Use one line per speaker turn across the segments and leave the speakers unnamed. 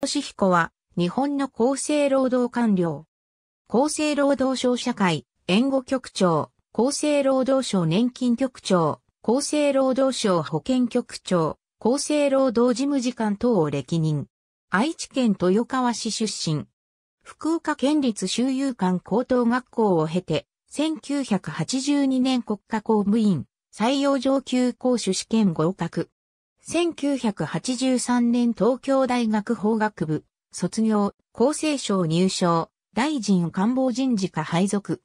俊彦は、日本の厚生労働官僚。厚生労働省社会、援護局長、厚生労働省年金局長、厚生労働省保健局長、厚生労働事務次官等を歴任。愛知県豊川市出身。福岡県立修遊館高等学校を経て、1982年国家公務員、採用上級講師試験合格。1983年東京大学法学部、卒業、厚生省入省、大臣官房人事課配属。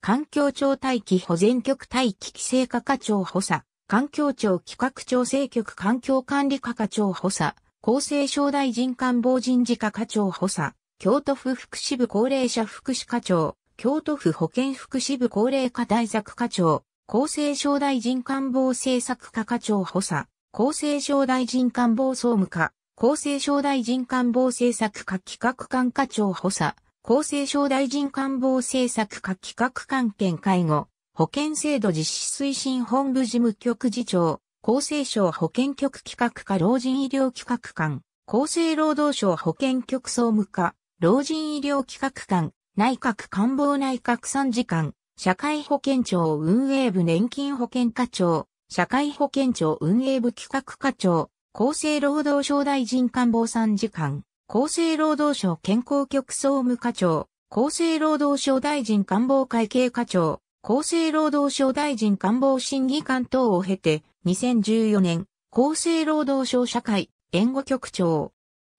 環境庁待機保全局待機規制課課長補佐、環境庁企画調整局環境管理課課長補佐、厚生省大臣官房人事課課長補佐、京都府福祉部高齢者福祉課長、京都府保健福祉部高齢化対策課長、厚生省大臣官房政策課課長補佐、厚生省大臣官房総務課、厚生省大臣官房政策課企画官課長補佐、厚生省大臣官房政策課企画官兼介護、保険制度実施推進本部事務局次長、厚生省保健局企画課老人医療企画官、厚生労働省保健局総務課、老人医療企画官、内閣官房内閣参事官、社会保険庁運営部年金保険課長、社会保険庁運営部企画課長、厚生労働省大臣官房参事官、厚生労働省健康局総務課長、厚生労働省大臣官房会計課長、厚生労働省大臣官房審議官等を経て、2014年、厚生労働省社会、援護局長。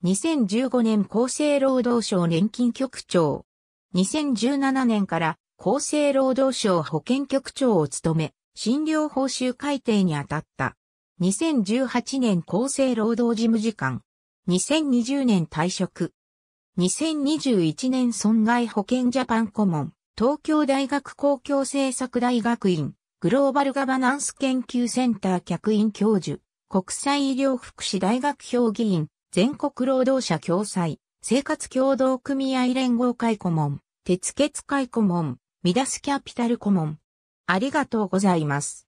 2015年厚生労働省年金局長。2017年から厚生労働省保健局長を務め、診療報酬改定に当たった。2018年厚生労働事務次官。2020年退職。2021年損害保険ジャパン顧問。東京大学公共政策大学院。グローバルガバナンス研究センター客員教授。国際医療福祉大学評議員。全国労働者共済。生活協同組合連合会顧問。鉄欠会顧問。ミダスキャピタルコモン。ありがとうございます。